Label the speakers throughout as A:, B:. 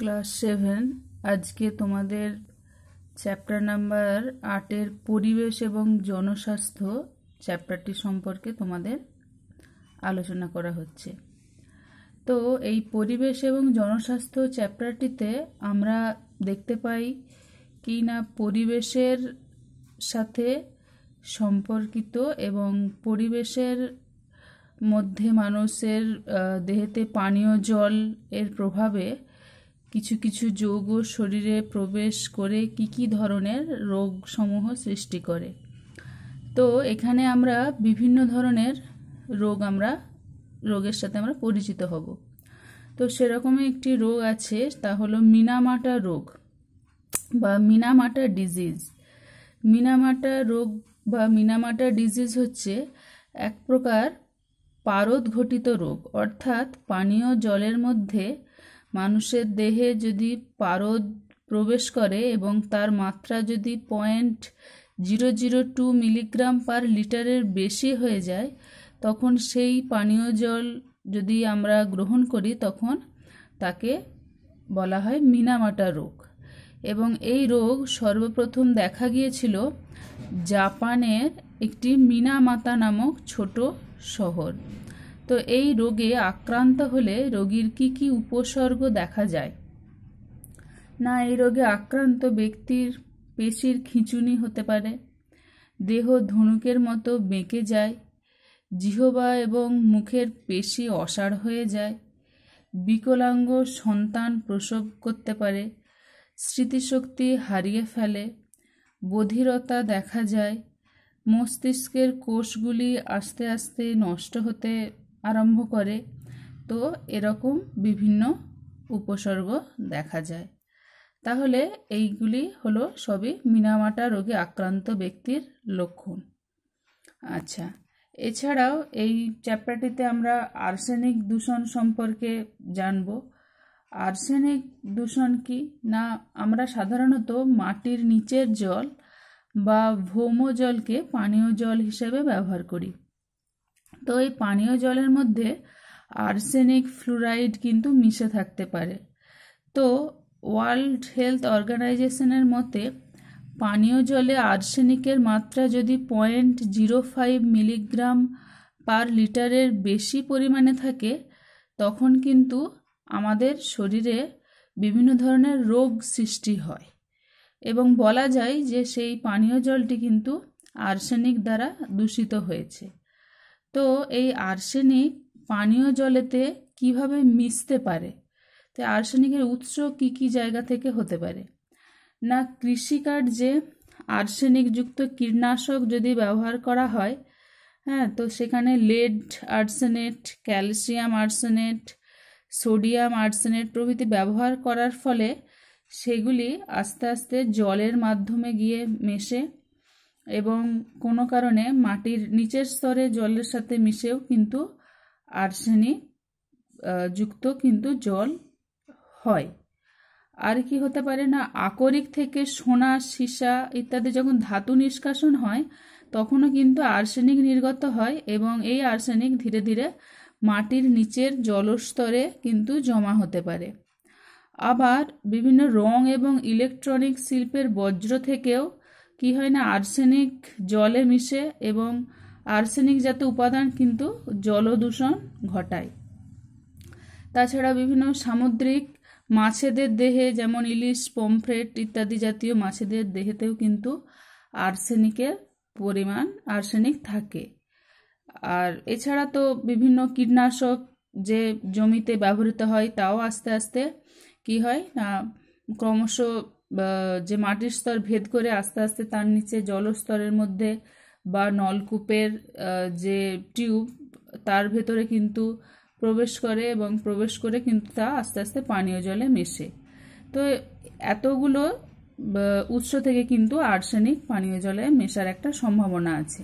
A: class seven আজকে তোমাদের chapter number আটের পরিবেশ এবং জনস্বাস্থ্য চ্যাপ্টারটি সম্পর্কে তোমাদের আলোচনা করা হচ্ছে তো এই পরিবেশ এবং জনস্বাস্থ্য চ্যাপ্টারটিতে আমরা দেখতে পাই কি না পরিবেশের সাথে সম্পর্কিত এবং পরিবেশের মধ্যে মানুষের দেহেতে পানীয় জল এর প্রভাবে কিছু কিছু যৌগ শরীরে প্রবেশ করে কি কি ধরনের রোগসমূহ সৃষ্টি করে তো এখানে আমরা বিভিন্ন ধরনের রোগ আমরা রোগের সাথে আমরা পরিচিত হব তো সেরকমই একটি রোগ আছে তা হলো মিনামাটা রোগ বা মিনামাটা ডিজিজ মিনামাটা রোগ বা মিনামাটা ডিজিজ হচ্ছে এক প্রকার পারদ ঘটিত রোগ অর্থাৎ পানীয় জলের মধ্যে মানুষের দেহে যদি পারদ প্রবেশ করে এবং তার মাত্রা যদি point zero zero two milligram per লিটারের বেশি হয়ে যায় তখন সেই পানীয় জল যদি আমরা গ্রহণ করি তখন তাকে বলা হয় মিনামাটা রোগ এবং এই রোগ সর্বপ্রথম দেখা গিয়েছিল জাপানের একটি মিনামাতা নামক ছোট শহর তো এই রোগে আক্রান্ত হলে রোগীর কি কি উপসর্গ দেখা যায় না এই রোগে আক্রান্ত ব্যক্তির পেশির খিঁচুনি হতে পারে দেহ ধনুকের মতো বেঁকে যায় জিহবা এবং মুখের পেশি অসাড় হয়ে যায় বিকলাঙ্গ সন্তান প্রসব করতে পারে স্মৃতিশক্তি হারিয়ে ফেলে বধিরতা দেখা যায় মস্তিষ্কের কোষগুলি আস্তে আস্তে নষ্ট হতে আরম্ভ করে তো এরকম বিভিন্ন উপসর্গ দেখা যায় তাহলে এইগুলি হলো সবই মিনামাটা রোগে আক্রান্ত ব্যক্তির লক্ষণ আচ্ছা এছাড়াও এই চ্যাপ্টারটিতে আমরা আর্সেনিক দূষণ সম্পর্কে জানব আর্সেনিক দূষণ কি না আমরা সাধারণত মাটির নিচের জল বা ভৌম জলকে পানীয় জল হিসেবে ব্যবহার করি তো এই পানীয় জলের মধ্যে আর্সেনিক ফ্লুরাইড কিন্তু মিশে থাকতে পারে তো ওয়ার্ল্ড হেলথ অর্গানাইজেশনের মতে পানীয় জলে আর্সেনিকের মাত্রা যদি point zero five milligram per লিটারের বেশি পরিমাণে থাকে তখন কিন্তু আমাদের শরীরে বিভিন্ন ধরনের রোগ সৃষ্টি হয় এবং বলা যায় যে সেই পানীয় জলটি কিন্তু আর্সেনিক দ্বারা দূষিত হয়েছে তো এই আর্সেনিক পানীয় জলেতে কিভাবে মিশতে পারে তো আর্সেনিকের উৎস কি কি জায়গা থেকে হতে পারে না কৃষিকার্যে আর্সেনিকযুক্ত কীটনাশক যদি ব্যবহার করা হয় হ্যাঁ তো সেখানে lead arsenate calcium arsenate sodium arsenate প্রভৃতি ব্যবহার করার ফলে সেগুলি আস্তে আস্তে জলের মাধ্যমে গিয়ে মেশে এবং কোনো কারণে মাটির নিচের স্তরে জলের সাথে মিশেও কিন্তু আর্সেনিক যুক্ত কিন্তু জল হয় আর কি হতে পারে না আকরিক থেকে সোনা সীসা ইত্যাদি যখন ধাতু নিষ্কাশন হয় তখনও কিন্তু আর্সেনিক নির্গত হয় এবং এই আর্সেনিক ধীরে ধীরে মাটির নিচের জলস্তরে কিন্তু জমা হতে পারে আবার বিভিন্ন রং এবং ইলেকট্রনিক শিল্পের বজ্র থেকেও কি হয় না আর্সেনিক জলে মিশে এবং আর্সেনিক জাত উপাদান কিন্তু জল দূষণ ঘটায় তাছাড়া বিভিন্ন সামুদ্রিক মাছেদের দেহে যেমন ইলিশ পমফ্রেট ইত্যাদি জাতীয় মাছেদের দেহেতেও কিন্তু আর্সেনিকের পরিমাণ আর্সেনিক থাকে আর এছাড়া তো বিভিন্ন কীটনাশক যে জমিতে ব্যবহৃত হয় তাও আস্তে আস্তে কি হয় না ক্রমশ যে মাটির স্তর ভেদ করে আস্তে আস্তে তার নিচে জলস্তরের মধ্যে বা নলকূপের যে টিউব তার ভেতরে কিন্তু প্রবেশ করে এবং প্রবেশ করে কিন্তু তা আস্তে আস্তে পানীয় জলে মেশে তো এতগুলো উৎস থেকে কিন্তু আর্সেনিক পানীয় জলে মেশার একটা সম্ভাবনা আছে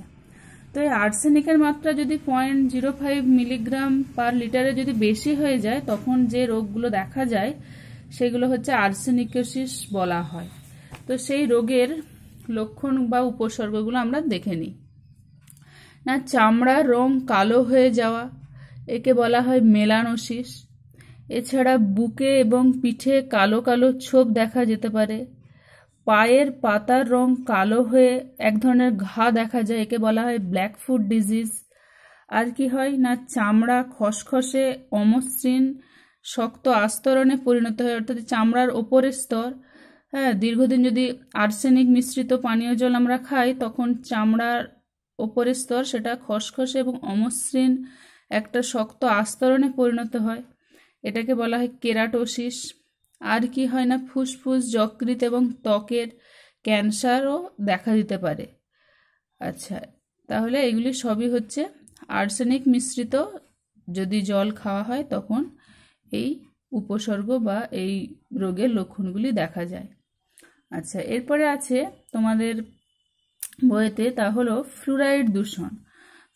A: তো এই আর্সেনিকের মাত্রা যদি point zero five milligram per লিটারে যদি বেশি হয়ে যায় তখন যে রোগগুলো দেখা যায় সেগুলো হচ্ছে আর্সেনিকোসিস বলা হয় তো সেই রোগের লক্ষণ বা উপসর্গগুলো আমরা দেখে নিই না চামড়া রং কালো হয়ে যাওয়া একে বলা হয় মেলানোসিস এছাড়া বুকে এবং পিঠে কালো কালো ছোপ দেখা যেতে পারে পায়ের পাতার রং কালো হয়ে এক ধরনের ঘা দেখা যায় একে বলা হয় ব্ল্যাক ফুড ডিজিজ আর কি হয় না চামড়া খসখসে অমসৃণ শক্ত আস্তরণে পরিণত হয় অর্থাৎ চামড়ার ওপরের স্তর হ্যাঁ দীর্ঘদিন যদি আর্সেনিক মিশ্রিত পানীয় জল আমরা খাই তখন চামড়ার ওপরের স্তর সেটা খসখসে এবং অমসৃণ একটা শক্ত আস্তরণে পরিণত হয় এটাকে বলা হয় কেরাটোসিস আর কি হয় না ফুসফুস যকৃত এবং ত্বকের ক্যান্সারও দেখা দিতে পারে আচ্ছা তাহলে এগুলি সবই হচ্ছে আর্সেনিক মিশ্রিত যদি জল খাওয়া হয় তখন এই উপসর্গ বা এই রোগের লক্ষণগুলি দেখা যায় আচ্ছা এরপরে আছে তোমাদের বইতে তা হলো ফ্লুরাইড দূষণ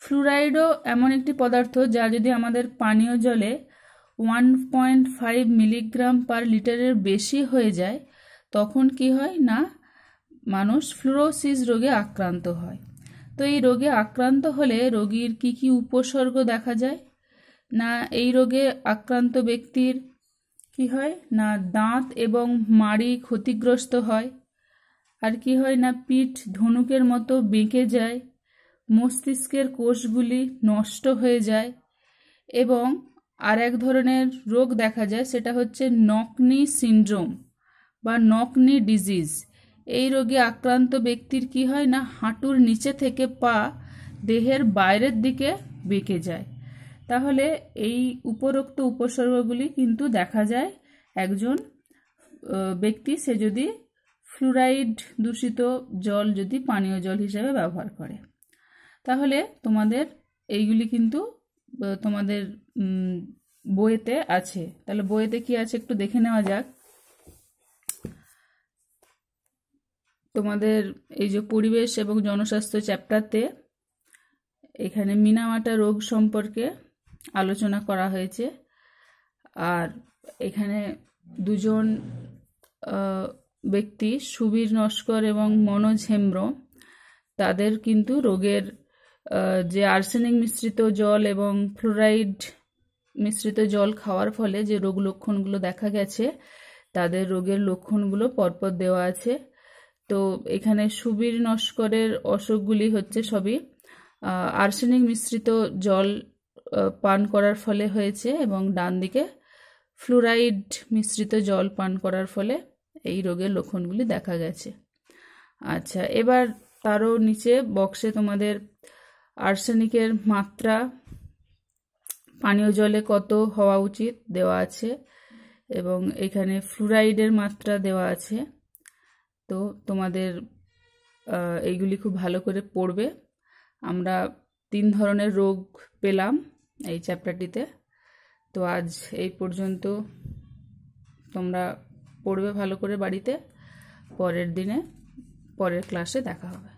A: ফ্লুরাইডও এমন একটি পদার্থ যা যদি আমাদের পানীয় জলে one point five milligram per লিটারের বেশি হয়ে যায় তখন কি হয় না মানুষ ফ্লুরোসিস রোগে আক্রান্ত হয় তো এই রোগে আক্রান্ত হলে রোগীর কি কি উপসর্গ দেখা যায় না এই রোগে আক্রান্ত ব্যক্তির কি হয় না দাঁত এবং মাড়ি ক্ষতিগ্রস্ত হয় আর কি হয় না পিঠ ধনুকের মতো বেঁকে যায় মস্তিষ্কের কোষগুলি নষ্ট হয়ে যায় এবং আর এক ধরনের রোগ দেখা যায় সেটা হচ্ছে নকনি সিন্ড্রোম বা নকনি ডিজিজ এই রোগে আক্রান্ত ব্যক্তির কি হয় না হাঁটুর নিচে থেকে পা দেহের বাইরের দিকে বেঁকে যায় তাহলে এই উপরোক্ত উপসর্গগুলি কিন্তু দেখা যায় একজন ব্যক্তি সে যদি ফ্লুরাইড দূষিত জল যদি পানীয় জল হিসেবে ব্যবহার করে তাহলে তোমাদের এইগুলি কিন্তু তোমাদের বইতে আছে তাহলে বইতে কি আছে একটু দেখে নেওয়া যাক তোমাদের এই যে পরিবেশ এবং জনস্বাস্থ্য চ্যাপ্টারতে এখানে মিনামাটা রোগ সম্পর্কে আলোচনা করা হয়েছে আর এখানে দুজন ব্যক্তি সুবীর নস্কর এবং মনোজ হেমব্রম তাদের কিন্তু রোগের যে আর্সেনিক মিশ্রিত জল এবং ফ্লোরাইড মিশ্রিত জল খাওয়ার ফলে যে রোগ লক্ষণগুলো দেখা গেছে তাদের রোগের লক্ষণগুলো পরপর দেওয়া আছে তো এখানে সুবীর নস্করের অসুখগুলি হচ্ছে সবই আর্সেনিক মিশ্রিত জল পান করার ফলে হয়েছে এবং ডান দিকে ফ্লুরাইড মিশ্রিত জল পান করার ফলে এই রোগের লক্ষণগুলি দেখা গেছে আচ্ছা এবার তারও নিচে বক্সে তোমাদের আর্সেনিকের মাত্রা পানীয় জলে কত হওয়া উচিত দেওয়া আছে এবং এখানে ফ্লুরাইডের মাত্রা দেওয়া আছে তো তোমাদের এইগুলি খুব ভালো করে পড়বে আমরা তিন ধরনের রোগ পেলাম এই চ্যাপ্টারটিতে তো আজ এই পর্যন্ত তোমরা পড়বে ভালো করে বাড়িতে পরের দিনে পরের ক্লাসে দেখা হবে